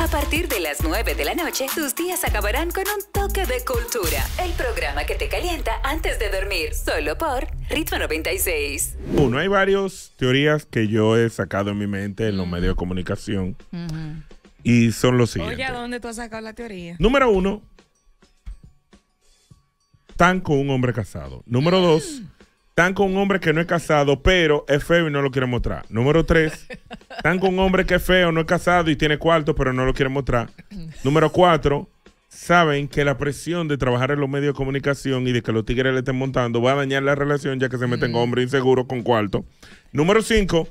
A partir de las 9 de la noche, tus días acabarán con un toque de cultura. El programa que te calienta antes de dormir, solo por Ritmo 96. Uno, hay varias teorías que yo he sacado en mi mente en los mm. medios de comunicación. Y son los siguientes. Oye, ¿a dónde tú has sacado la teoría? Número uno, Tan con un hombre casado. Número mm. dos, están con un hombre que no es casado, pero es feo y no lo quiere mostrar. Número tres, están con un hombre que es feo, no es casado y tiene cuarto, pero no lo quiere mostrar. Número cuatro, saben que la presión de trabajar en los medios de comunicación y de que los tigres le estén montando va a dañar la relación ya que se meten con hombre inseguro con cuarto. Número cinco,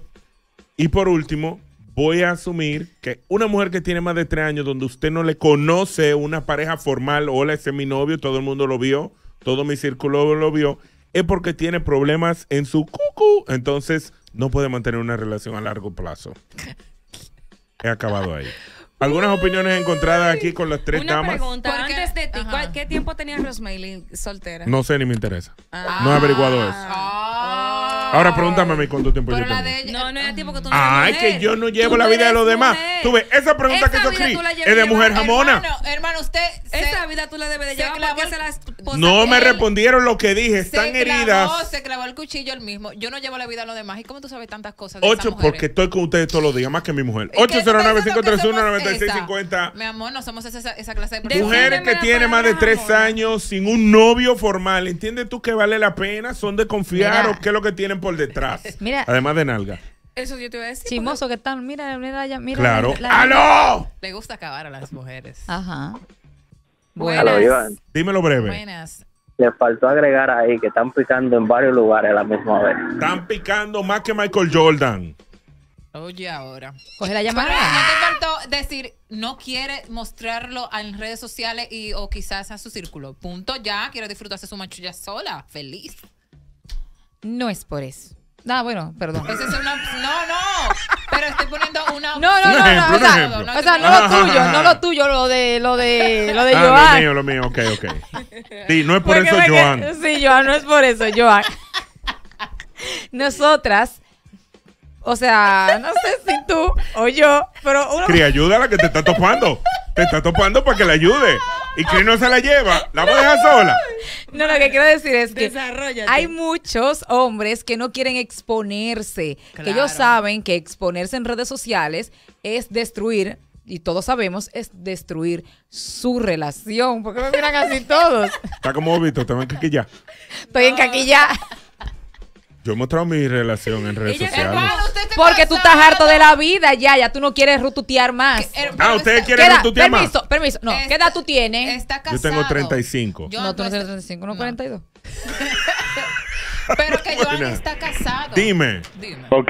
y por último, voy a asumir que una mujer que tiene más de tres años donde usted no le conoce una pareja formal, hola, ese es mi novio, todo el mundo lo vio, todo mi círculo lo vio es porque tiene problemas en su cucu, entonces no puede mantener una relación a largo plazo. He acabado ahí. Algunas opiniones encontradas aquí con las tres Una damas. Pregunta, ¿qué tiempo tenía Rosemary soltera? No sé, ni me interesa. Ah. No he averiguado eso. Ah. Ahora pregúntame a mí cuánto tiempo llevo? No, no el ah. tiempo que tú no Ay, que yo no llevo la vida de los demás. Tú ves, esa pregunta que yo escribí es de mujer jamona. Hermano, hermano, usted. Esa vida tú la debes de llevar No me respondieron lo que dije, están heridas. Se clavó el cuchillo el mismo. Yo no llevo la vida de los demás. ¿Y cómo tú sabes tantas cosas? De Ocho, porque estoy con ustedes todos los días, más que mi mujer. 8095319650 809 531 Mi amor, no somos esa, clase de Mujeres que tiene tienen más de tres años sin un novio formal, ¿entiendes tú que vale la pena? ¿Son de confiar o qué es lo que tienen por detrás. Además de nalga. Eso yo te iba a decir. Chimoso que están. Mira, mira, mira. Claro. ¡Aló! Le gusta acabar a las mujeres. Ajá. Buenas. Dímelo breve. Buenas. Le faltó agregar ahí que están picando en varios lugares a la misma vez. Están picando más que Michael Jordan. Oye, ahora. Coge la llamada. no te faltó decir, no quiere mostrarlo en redes sociales y o quizás a su círculo. Punto ya, quiero disfrutarse su machulla sola, feliz. No es por eso. Ah, bueno, perdón. una... No, no. Pero estoy poniendo una... No, no, no. no, o sea, no, lo ah, tuyo, ah, no ah. lo tuyo, lo de, lo de, lo de ah, Lo mío, lo mío, ok, ok. Sí, no es por eso, Joan. Sí, Joan, no es por eso, Joan. Nosotras... O sea, no sé si tú o yo, pero uno... ayuda a la que te está topando. Te está topando para que le ayude y que no se la lleva, la va a dejar sola. No, lo que quiero decir es que hay muchos hombres que no quieren exponerse, que ellos saben que exponerse en redes sociales es destruir y todos sabemos, es destruir su relación. Porque me miran así todos. Está como Obito, estoy en caquilla. Estoy en caquilla. Yo he mostrado mi relación en redes sociales. Porque tú estás harto de la vida, ya, ya tú no quieres rututear más. Ah, ¿ustedes quieren rututear más? Permiso, permiso. No, ¿qué edad tú tienes? Está Yo tengo 35. Yo- no, tú no tienes 35, no, 42. Pero que Joan está casado. Dime. Dime. Ok,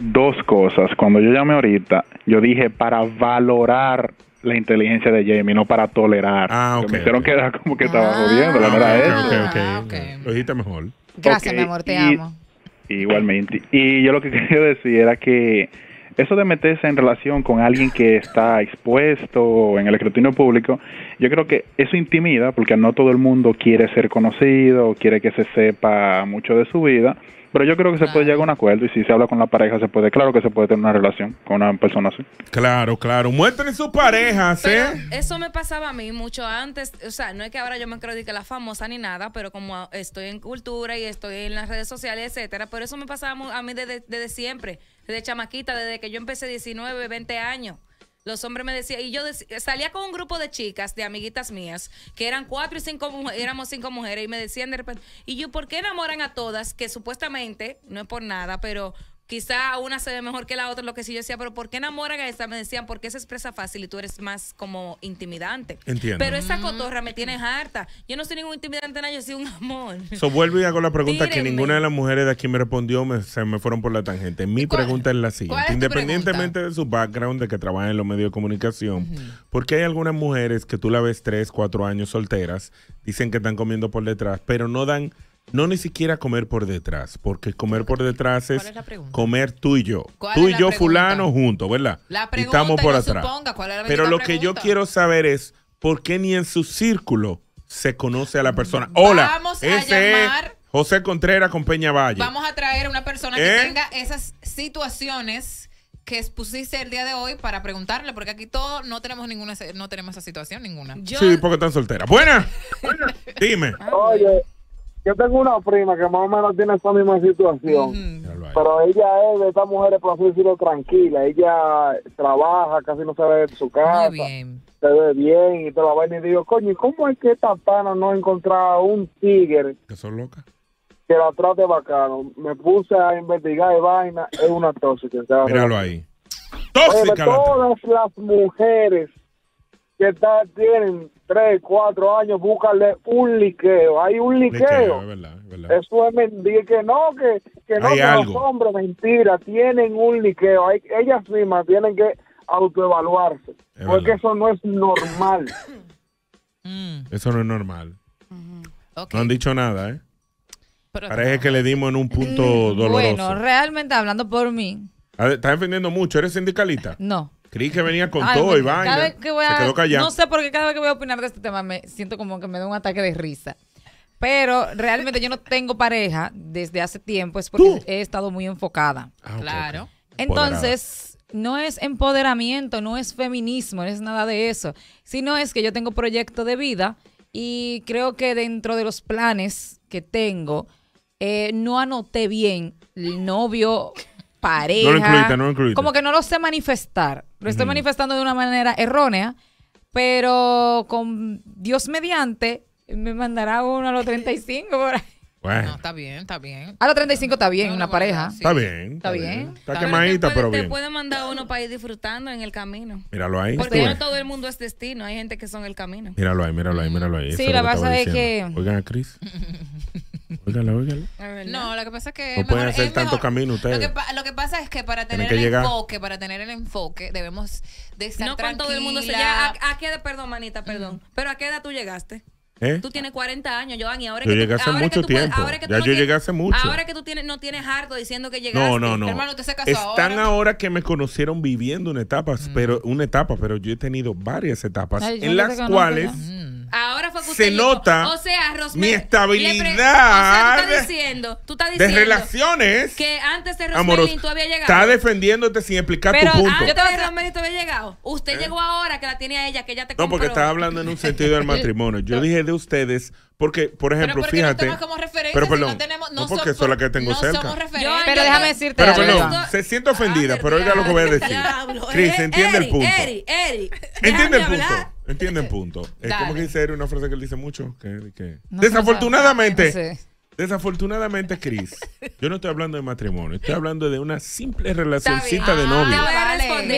dos cosas. Cuando yo llamé ahorita, yo dije para valorar la inteligencia de Jamie, no para tolerar. Ah, ok, Me hicieron quedar como que estaba ah, jodiendo, la ah, verdad es. ok, ah, ok, Lo dijiste mejor. Gracias, mi amor, te amo. Igualmente. Y yo lo que quería decir era que eso de meterse en relación con alguien que está expuesto en el escrutinio público, yo creo que eso intimida porque no todo el mundo quiere ser conocido, quiere que se sepa mucho de su vida. Pero yo creo que se puede llegar a un acuerdo y si se habla con la pareja se puede, claro que se puede tener una relación con una persona así. Claro, claro. Muestren su pareja ¿eh? Eso me pasaba a mí mucho antes. O sea, no es que ahora yo me creo que la famosa ni nada, pero como estoy en cultura y estoy en las redes sociales, etcétera, pero eso me pasaba a mí desde, desde siempre, desde chamaquita, desde que yo empecé 19, 20 años los hombres me decían, y yo salía con un grupo de chicas, de amiguitas mías, que eran cuatro y cinco mujeres, éramos cinco mujeres, y me decían de repente, y yo, ¿por qué enamoran a todas? Que supuestamente, no es por nada, pero quizá una se ve mejor que la otra, lo que sí yo decía, pero ¿por qué enamoran a esa? Me decían, porque se expresa fácil y tú eres más como intimidante. Entiendo. Pero esa mm. cotorra me tiene harta. Yo no soy ningún intimidante, nada, yo soy un amor. So, vuelvo y hago la pregunta que ninguna de las mujeres de aquí me respondió, me, se me fueron por la tangente. Mi pregunta es la siguiente. Independientemente de su background, de que trabaja en los medios de comunicación, ¿por qué hay algunas mujeres que tú la ves tres, cuatro años solteras, dicen que están comiendo por detrás, pero no dan no ni siquiera comer por detrás, porque comer por detrás es, comer tú y yo. Tú y yo, fulano, juntos, ¿verdad? La estamos por atrás. Pero lo que yo quiero saber es, ¿por qué ni en su círculo se conoce a la persona? Mm, Hola, Vamos es José Contreras con Peña Valle. Vamos a traer a una persona que ¿Eh? tenga esas situaciones que expusiste el día de hoy para preguntarle, porque aquí todos no tenemos ninguna, no tenemos esa situación ninguna. Sí, porque están solteras. Buena, dime yo tengo una prima que más o menos tiene esa misma situación, pero ella es de esas mujeres, por así decirlo, tranquila. Ella trabaja, casi no sabe de su casa. bien. Se ve bien y te la ven y digo, coño, ¿cómo es que esta pana no ha encontrado un tigre? Que son locas. Que la trate bacano. Me puse a investigar y vaina, es una tóxica. Míralo ahí. Tóxica. todas las mujeres que tienen tres, cuatro años, búscale un liqueo. Hay un liqueo. Eso es mentira. Que no, que, que no, que los hombres, mentira, tienen un liqueo. ellas mismas tienen que autoevaluarse. porque eso no es normal. Mm. Eso no es normal. No han dicho nada, ¿eh? Parece que le dimos en un punto mm, doloroso. Bueno, realmente hablando por mí. ¿Estás defendiendo mucho? ¿Eres sindicalista? No. Creí que venía con todo pues, y vaina. voy se quedó callado. No sé por qué cada vez que voy a opinar de este tema me siento como que me da un ataque de risa. Pero realmente yo no tengo pareja desde hace tiempo, es porque he estado muy enfocada. Ah, claro. Entonces, no es empoderamiento, no es feminismo, no es nada de eso, sino es que yo tengo proyecto de vida y creo que dentro de los planes que tengo, eh, no anoté bien el novio pareja. No lo no Como que no lo sé manifestar. Lo estoy manifestando de una manera errónea, pero con Dios mediante me mandará uno a los 35 por ahí está bien, está bien. A los 35 está bien, una pareja. Está bien. Está bien. Está quemadita, puede- pero Te puede mandar uno para ir disfrutando en el camino. Míralo ahí. Porque no todo el mundo es destino, hay gente que son el camino. Míralo ahí, míralo ahí, míralo ahí. Sí, la pasa es que- Oigan a Cris. Óigala, óigala. No, lo que pasa es que. No pueden hacer tantos caminos ustedes. Lo que, pasa es que para tener el enfoque, para tener el enfoque, debemos de estar No todo el mundo se tranquila. ¿A, a qué perdón, manita, perdón. Pero a qué edad tú llegaste? ¿Eh? Tú tienes 40 años, Joan, y ahora que llegué tú, hace mucho tiempo. ya yo llegué hace mucho. Ahora que tú tienes, no tienes harto diciendo que llegaste. No, no, no. Hermano, se casó Están ahora? que me conocieron viviendo una etapa, pero mm. una etapa, pero yo he tenido varias etapas en las cuales mm. Ahora fue usted se nota mi estabilidad de relaciones que antes de Rosmery tú había Está defendiéndote sin explicar tu ah, punto. Pero antes de tú había llegado. Usted ¿Eh? llegó ahora que la tiene a ella, que ella te No, porque estaba hablando en un sentido del matrimonio. Yo dije de ustedes porque, por ejemplo, fíjate. pero porque que tengo cerca. pero déjame decirte. Pero se siente ofendida, ah, pero oiga lo que voy a decir. Eh, entiende el punto. Eri, entiende el punto. Entienden punto. Es como que dice una frase que él dice mucho. desafortunadamente, desafortunadamente, Chris, yo no estoy hablando de matrimonio, estoy hablando de una simple relacioncita de novio. Ah,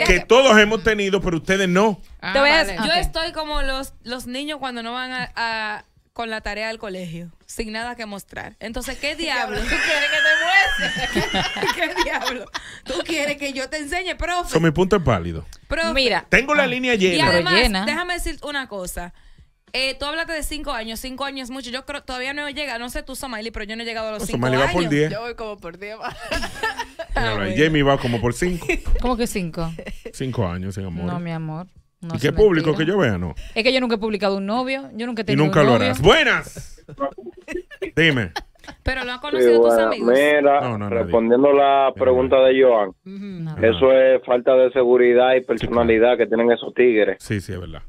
que todos hemos tenido, pero ustedes no. Ah, yo estoy como los, los niños cuando no van a con la tarea del colegio, sin nada que mostrar. Entonces, ¿qué diablo? ¿Tú quieres que te muestre? ¿Qué diablo? ¿Tú quieres que yo te enseñe, profe? Son mi punto es válido. Profe, Mira. Tengo la ah. línea llena. Y además, déjame decir una cosa. Eh, tú hablaste de cinco años, cinco años es mucho. Yo creo todavía no he llegado, no sé tú, Somali, pero yo no he llegado a los cinco años. va por diez. Yo voy como por diez. Ah, Jamie va como por cinco. ¿Cómo que cinco? Cinco años, sin amor. No, mi amor. ¿Y qué público que yo vea, no? Es que yo nunca he publicado un novio. Yo nunca he tenido Y nunca lo harás. ¡Buenas! Dime. Pero lo han conocido tus amigos. Mira, no, respondiendo la pregunta de Joan, eso es falta de seguridad y personalidad que tienen esos tigres. Sí, sí, es verdad.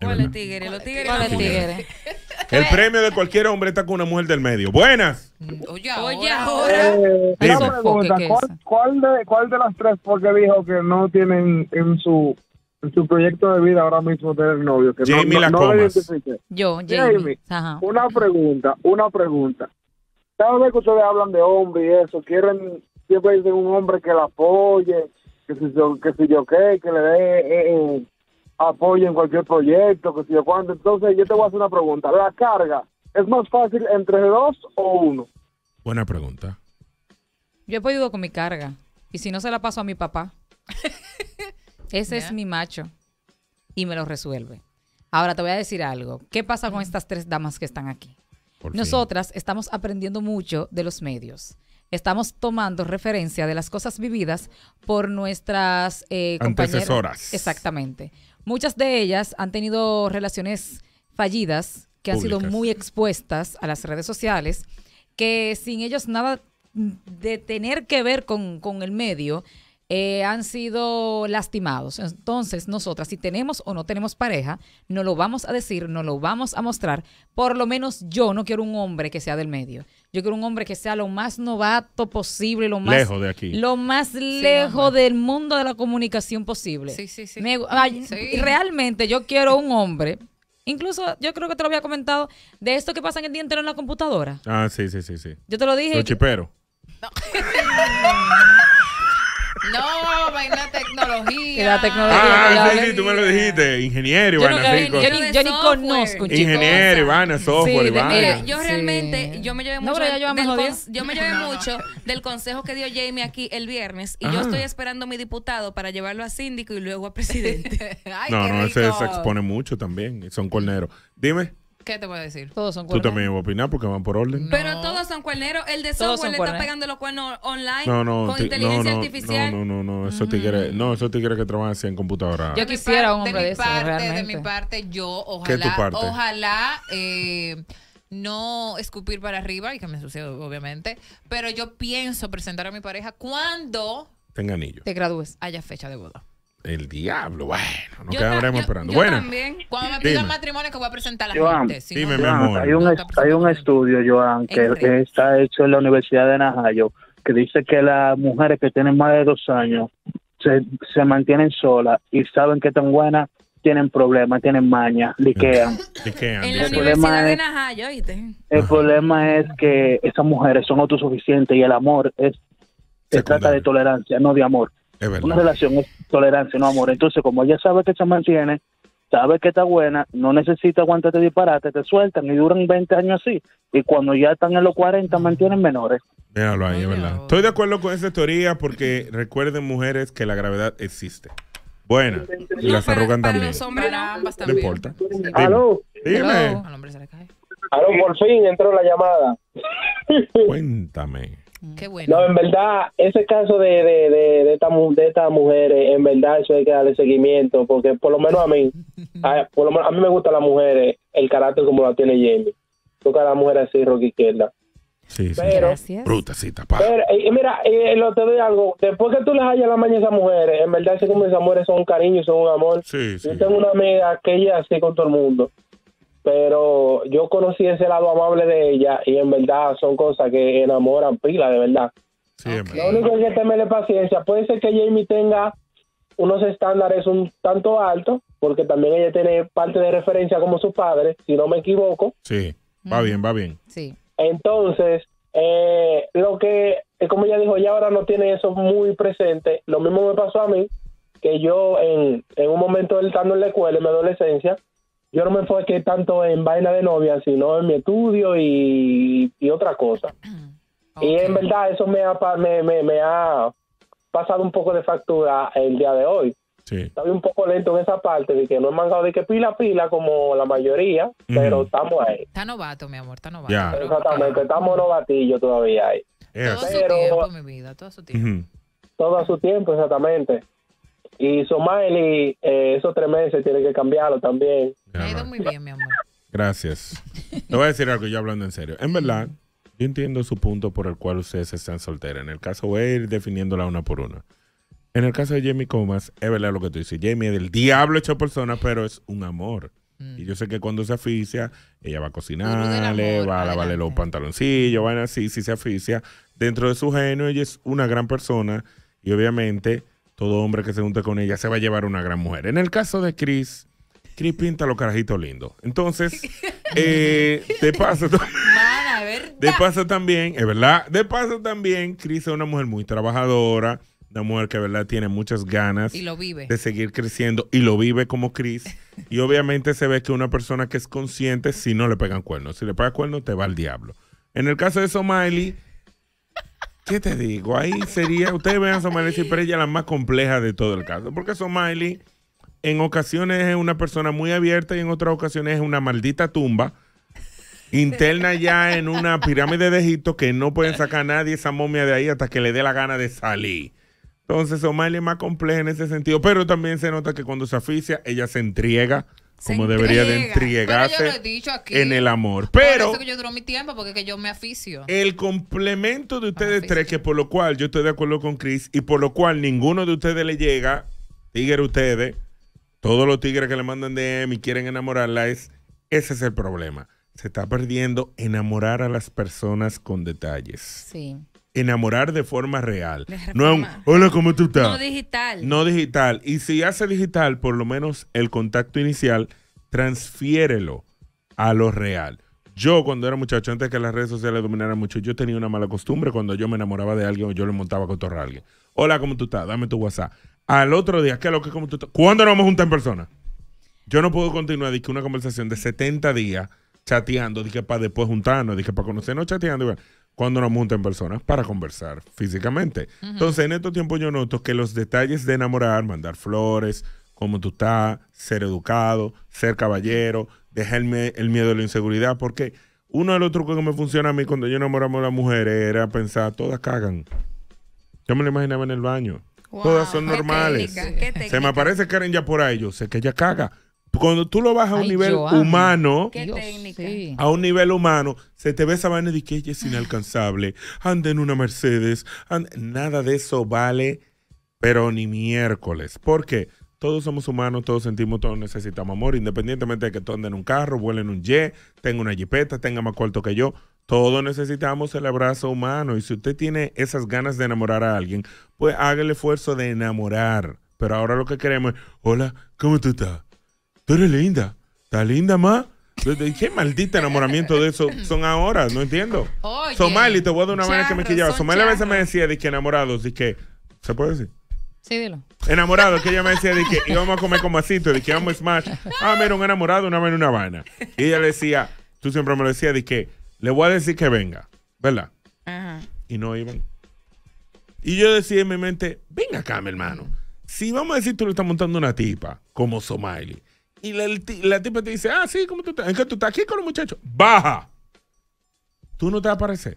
¿Cuál es tigre? Los tigres. ¿Cuál es El premio de cualquier hombre está con una mujer del medio. Buenas. Mm, oye, oye, ahora. Eh, cuál, de, ¿cuál, de, las tres porque dijo que no tienen en su su proyecto de vida ahora mismo tener novio. Que Jamie no, la no, Yo, Jamie. Una pregunta, una pregunta. Cada vez que ustedes hablan de hombre y eso, quieren, siempre dicen un hombre que la apoye, que si yo, que yo que le dé eh, eh, apoyo en cualquier proyecto, que si yo Entonces, yo te voy a hacer una pregunta. ¿La carga es más fácil entre dos o uno? Buena pregunta. Yo he podido con mi carga. Y si no se la paso a mi papá. Ese es mi macho y me lo resuelve. Ahora te voy a decir algo. ¿Qué pasa con estas tres damas que están aquí? Nosotras estamos aprendiendo mucho de los medios. Estamos tomando referencia de las cosas vividas por nuestras eh, antecesoras. Exactamente. Muchas de ellas han tenido relaciones fallidas que han sido muy expuestas a las redes sociales, que sin ellos nada de tener que ver con, con el medio, eh, han sido lastimados. Entonces, nosotras, si tenemos o no tenemos pareja, no lo vamos a decir, no lo vamos a mostrar. Por lo menos yo no quiero un hombre que sea del medio. Yo quiero un hombre que sea lo más novato posible, lo más lejos de aquí. Lo más lejos del mundo de la comunicación posible. Sí, sí, sí. Realmente yo quiero un hombre Incluso yo creo que te lo había comentado de esto que pasa en el día entero en la computadora. Ah, sí, sí, sí, sí. Yo te lo dije. Los chipero. No. No, vaina tecnología. La tecnología. Ah, sí, sí, tú me lo dijiste. Ingeniero, Ivana. Yo, yo, ni conozco, chico. Ingeniero, Ivana, software, Ivana. Sí, mira, yo realmente, yo me llevé mucho. del, me mucho del consejo que dio Jamie aquí el viernes. Y yo estoy esperando a mi diputado para llevarlo a síndico y luego a presidente. Ay, no, no, ese se expone mucho también. Son corneros. Dime. ¿Qué te voy a decir? Todos son cuerneros. Tú también vas a opinar porque van por orden. Pero todos son cuerneros. El de software le está pegando los cuernos online no, con inteligencia artificial. No, no, no, Eso te quiere, no, eso te quiere que trabajes en computadora. Yo quisiera un hombre de, mi eso, realmente. De mi parte, yo ojalá, ojalá eh, no escupir para arriba y que me suceda obviamente, pero yo pienso presentar a mi pareja cuando tenga anillo. Te gradúes. Haya fecha de boda. El diablo, bueno, no quedaremos esperando. bueno, también, cuando me pidan matrimonio que voy a presentar a la gente. Hay un, hay un estudio, Joan, que, está hecho en la Universidad de Najayo, que dice que las mujeres que tienen más de dos años se, mantienen solas y saben que tan buenas tienen problemas, tienen maña, liquean. liquean el Universidad El problema es que esas mujeres son autosuficientes y el amor es, se trata de tolerancia, no de amor una relación es tolerancia, no amor. Entonces, como ella sabe que se mantiene, sabe que está buena, no necesita te disparate, te sueltan y duran 20 años así. Y cuando ya están en los 40, mantienen menores. ahí, verdad. Estoy de acuerdo con esa teoría porque recuerden, mujeres, que la gravedad existe. Buena. Y las arrugan también. no importa. ¿Aló? Dime. Aló, por fin entró la llamada. Cuéntame. No, en verdad, ese caso de, de, de, de, esta, estas mujeres, eh, en verdad, eso hay que darle seguimiento, porque por lo menos a mí, a, por mí me gusta las mujeres, eh, el carácter como la tiene Jamie. Toca la mujer así, rock izquierda. Sí, pero, sí. Eh, mira, te doy algo. Después que tú les hallas la mañana a esas mujeres, en verdad, ese como esas mujeres son un cariño, son un amor. Sí, Yo tengo una amiga que así con todo el mundo pero yo conocí ese lado amable de ella y en verdad son cosas que enamoran pila, de verdad. Lo único es que temerle paciencia. Puede ser que Jamie tenga unos estándares un tanto altos, porque también ella tiene parte de referencia como su padres, si no me equivoco. Sí, va bien, va bien. Sí. Entonces, eh, lo que, eh, como ella dijo, ya ahora no tiene eso muy presente. Lo mismo me pasó a mí, que yo en, un momento estando en la escuela, en mi adolescencia, yo no me enfoqué tanto en vaina de novia, sino en mi estudio y, y otra cosa. Y en verdad eso me ha, me, me, ha pasado un poco de factura el día de hoy. Sí. Estoy un poco lento en esa parte de que no he mangado de que pila pila como la mayoría, pero estamos ahí. Está novato, mi amor, está novato. Exactamente, estamos novatillos todavía ahí. Todo su tiempo, mi vida, todo su tiempo. Todo su tiempo, exactamente. Y Somali, eh, esos tres meses tiene que cambiarlo también. Me ha ido muy bien, mi amor. Gracias. Te voy a decir algo, yo hablando en serio. En verdad, yo entiendo su punto por el cual ustedes están solteras. En el caso, voy a ir definiéndola una por una. En el caso de Jamie Comas, es verdad lo que tú dices. Jamie es del diablo hecho persona, pero es un amor. Mm. Y yo sé que cuando se aficia, ella va a cocinarle, va a lavarle los pantaloncillos, van así, si se aficia. Dentro de su genio, ella es una gran persona y obviamente todo hombre que se junte con ella se va a llevar una gran mujer. En el caso de Chris, Chris pinta lo carajito lindo. Entonces, eh, de paso. de paso también, es verdad. De paso también, Chris es una mujer muy trabajadora. Una mujer que, ¿verdad? Tiene muchas ganas de seguir creciendo y lo vive como Chris. Y obviamente se ve que una persona que es consciente, si no le pegan cuernos, si le pegan cuernos, te va al diablo. En el caso de Somaili, ¿Qué te digo? Ahí sería, ustedes vean a Somalia y ella la más compleja de todo el caso, porque Somalia en ocasiones es una persona muy abierta y en otras ocasiones es una maldita tumba interna ya en una pirámide de Egipto que no pueden sacar a nadie esa momia de ahí hasta que le dé la gana de salir. Entonces Somalia es más compleja en ese sentido, pero también se nota que cuando se asfixia ella se entrega como debería de entregarse en el amor. Pero por eso que yo duro mi tiempo porque que yo me aficio. El complemento de ustedes tres que por lo cual yo estoy de acuerdo con Chris y por lo cual ninguno de ustedes le llega, tigre ustedes, todos los tigres que le mandan DM y quieren enamorarla ese es el problema. Se está perdiendo enamorar a las personas con detalles. Sí enamorar de forma real. no hola, ¿cómo tú estás? No digital. No digital. Y si hace digital, por lo menos el contacto inicial, transfiérelo a lo real. Yo cuando era muchacho, antes que las redes sociales dominaran mucho, yo tenía una mala costumbre cuando yo me enamoraba de alguien o yo le montaba cotorra a alguien. Hola, ¿cómo tú estás? Dame tu WhatsApp. Al otro día, ¿qué es lo que como tú estás? ¿Cuándo nos vamos a juntar en persona? Yo no puedo continuar dije, una conversación de 70 días chateando, dije, para después juntarnos, dije, para conocernos chateando cuando nos montan personas para conversar físicamente. Entonces, en estos tiempos yo noto que los detalles de enamorar, mandar flores, cómo tú estás, ser educado, ser caballero, dejarme el miedo de la inseguridad, porque uno de los trucos que me funciona a mí cuando yo enamoramos a las mujeres era pensar, todas cagan. Yo me lo imaginaba en el baño. todas son normales. Se me aparece Karen ya por ahí, yo sé que ella caga cuando tú lo vas a un nivel humano, a un nivel humano, se te ve esa vaina de que ella es inalcanzable, anda en una Mercedes, nada de eso vale, pero ni miércoles. Porque Todos somos humanos, todos sentimos, todos necesitamos amor, independientemente de que tú andes en un carro, vuelen en un jet, tenga una jipeta, tenga más cuarto que yo. Todos necesitamos el abrazo humano y si usted tiene esas ganas de enamorar a alguien, pues haga el esfuerzo de enamorar. Pero ahora lo que queremos es, hola, ¿cómo tú estás? tú eres linda, está linda más. ¿Qué maldita enamoramiento de eso son ahora? No entiendo. Oye, Somali, te voy a dar una vaina que me quillaba. Somali a veces me decía de que enamorados, de que. ¿Se puede decir? Sí, dilo. Enamorado, que ella me decía de que íbamos a comer como así, de que íbamos a smash. Ah, mira, un enamorado, una vaina, una vaina. Y ella le decía, tú siempre me lo decías, de que le voy a decir que venga, ¿verdad? Ajá. Y no iban. Y yo decía en mi mente, venga acá, mi hermano. Si vamos a decir tú le estás montando una tipa como Somali, y la, la tipa te dice, ah, sí, ¿cómo tú estás? Es que tú estás aquí con los muchachos? Baja. Tú no te apareces.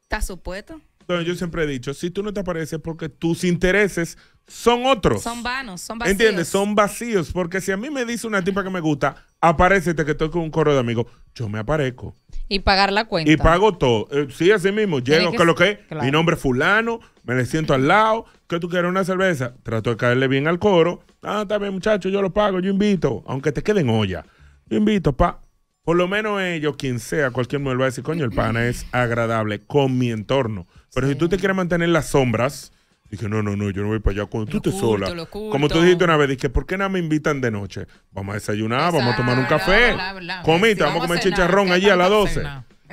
está supuesto? Entonces, yo siempre he dicho, si tú no te apareces porque tus intereses son otros. Son vanos, son vacíos. ¿Entiendes? Son vacíos. Porque si a mí me dice una tipa que me gusta, aparécete este que estoy con un coro de amigos, yo me aparezco. Y pagar la cuenta. Y pago todo. Eh, sí, así mismo. Llego, que, lo que Mi nombre es fulano, me le siento al lado. ¿Qué tú quieres? ¿Una cerveza? Trato de caerle bien al coro. Ah, está bien, muchacho, yo lo pago, yo invito. Aunque te queden olla. Yo invito, pa. Por lo menos ellos, quien sea, cualquier mujer va a decir, coño, el pana es agradable con mi entorno. Pero si tú te quieres mantener las sombras Dije, no, no, no, yo no voy para allá cuando tú estés sola. Como tú dijiste una vez, dije, ¿por qué nada me invitan de noche? Vamos a desayunar, vamos a tomar un café, comita, vamos a comer chicharrón allí a las 12.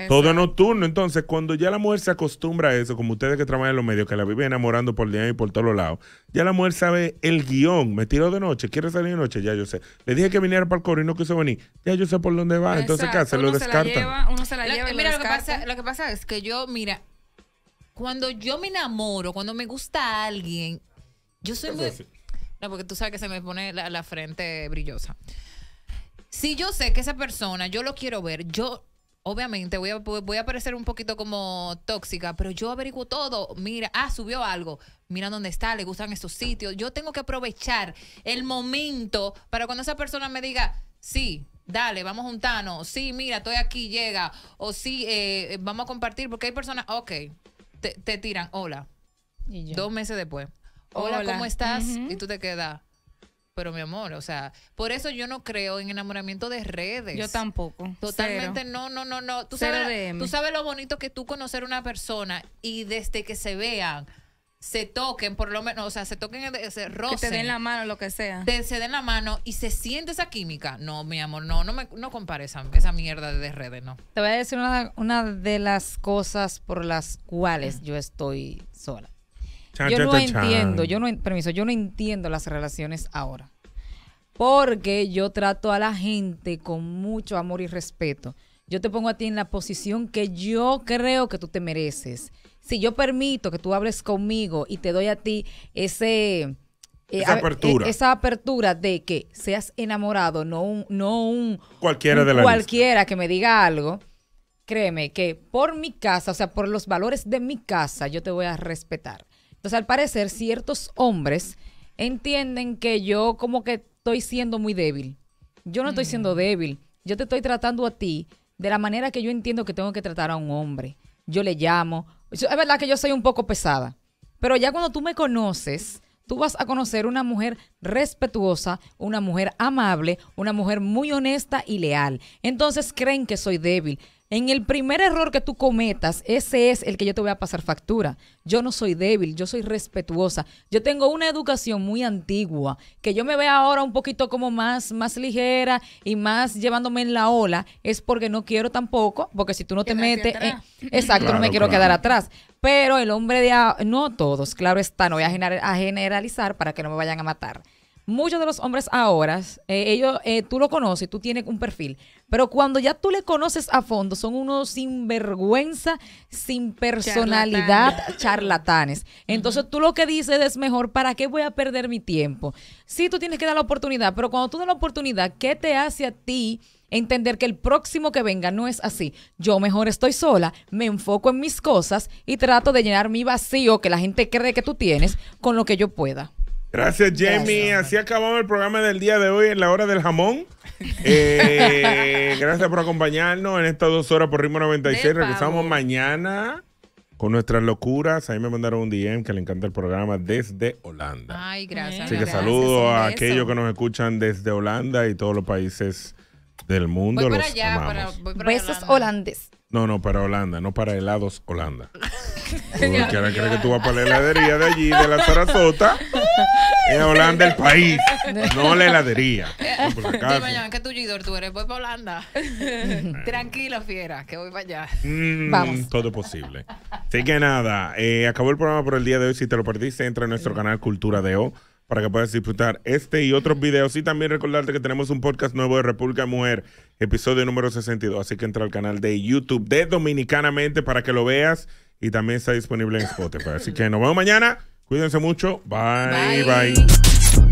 Todo nocturno. Entonces, cuando ya la mujer se acostumbra a eso, como ustedes que trabajan en los medios, que la viven enamorando por día y por todos lados, ya la mujer sabe el guión. Me tiro de noche, quiere salir de noche, ya yo sé. Le dije que viniera para el coro y no quiso venir. Ya yo sé por dónde va. Entonces, ¿qué hace? Uno lo descarta. Mira, lo que, pasa, lo que pasa es que yo, mira, cuando yo me enamoro, cuando me gusta a alguien, yo soy muy... No, porque tú sabes que se me pone la, frente brillosa. Si yo sé que esa persona, yo lo quiero ver, yo obviamente voy a, voy a parecer un poquito como tóxica, pero yo averiguo todo. Mira, ah, subió algo. Mira dónde está, le gustan estos sitios. Yo tengo que aprovechar el momento para cuando esa persona me diga, sí, dale, vamos juntanos, Sí, mira, estoy aquí, llega. O sí, eh, eh, vamos a compartir, porque hay personas, ok te, tiran, hola. Dos meses después. Hola, ¿cómo estás? Y tú te quedas. Pero mi amor, o sea, por eso yo no creo en enamoramiento de redes. Yo tampoco. Totalmente no, no, no, no. Tú sabes, tú sabes lo bonito que tú conocer una persona y desde que se vean se toquen, por lo menos, o sea, se toquen, eh, se rocen. Que te den la mano, lo que sea. se den la mano y se siente esa química. No, mi amor, no, no, me, compares esa, esa mierda de redes, no. Te voy a decir una, de las cosas por las cuales yo estoy sola. yo no entiendo, yo no, permiso, yo no entiendo las relaciones ahora. Porque yo trato a la gente con mucho amor y respeto. Yo te pongo a ti en la posición que yo creo que tú te mereces si yo permito que tú hables conmigo y te doy a ti ese... Eh, e, esa apertura. de que seas enamorado, no un... No cualquiera de Cualquiera que me diga algo. Créeme que por mi casa, o sea, por los valores de mi casa, yo te voy a respetar. Entonces, al parecer, ciertos hombres entienden que yo como que estoy siendo muy débil. Yo no estoy mm. siendo débil. Yo te estoy tratando a ti de la manera que yo entiendo que tengo que tratar a un hombre. Yo le llamo, es verdad que yo soy un poco pesada, pero ya cuando tú me conoces, tú vas a conocer una mujer respetuosa, una mujer amable, una mujer muy honesta y leal. Entonces creen que soy débil. En el primer error que tú cometas, ese es el que yo te voy a pasar factura. Yo no soy débil, yo soy respetuosa. Yo tengo una educación muy antigua, que yo me vea ahora un poquito como más, más ligera y más llevándome en la ola, es porque no quiero tampoco, porque si tú no te metes... Eh, exacto, no me quiero quedar atrás. Pero el hombre de... No todos, claro está, no voy a, generalizar para que no me vayan a matar muchos de los hombres ahora, eh, ellos, eh, tú lo conoces, tú tienes un perfil, pero cuando ya tú le conoces a fondo, son unos sinvergüenza, sin personalidad, charlatanes. Entonces tú lo que dices es mejor, ¿para qué voy a perder mi tiempo? Sí, tú tienes que dar la oportunidad, pero cuando tú das la oportunidad, ¿qué te hace a ti? entender que el próximo que venga no es así. Yo mejor estoy sola, me enfoco en mis cosas y trato de llenar mi vacío que la gente cree que tú tienes con lo que yo pueda. Gracias, Jamie. Así acabamos el programa del día de hoy en la hora del jamón. Eh, gracias por acompañarnos en estas dos horas por Ritmo 96. Regresamos mañana con nuestras locuras. Ahí me mandaron un DM que le encanta el programa desde Holanda. Ay, gracias. Así que saludo a aquellos que nos escuchan desde Holanda y todos los países del mundo. los no, no, para Holanda, no para helados Holanda. ¿Quién ahora que tú vas para la heladería de allí, de la Sarasota, Es Holanda el país, no la heladería. No, por si mañana, que tú, Gidor, tú eres, voy para Holanda. Tranquilo, fiera, que voy para allá. Mm, Vamos. Todo posible. Así que nada, eh, acabó el programa por el día de hoy. Si te lo perdiste, entra en nuestro canal Cultura de O para que puedas disfrutar este y otros videos. Y también recordarte que tenemos un podcast nuevo de República Mujer, episodio número 62. Así que entra al canal de YouTube de Dominicanamente para que lo veas y también está disponible en Spotify. Así que nos vemos mañana. Cuídense mucho. Bye, bye. bye.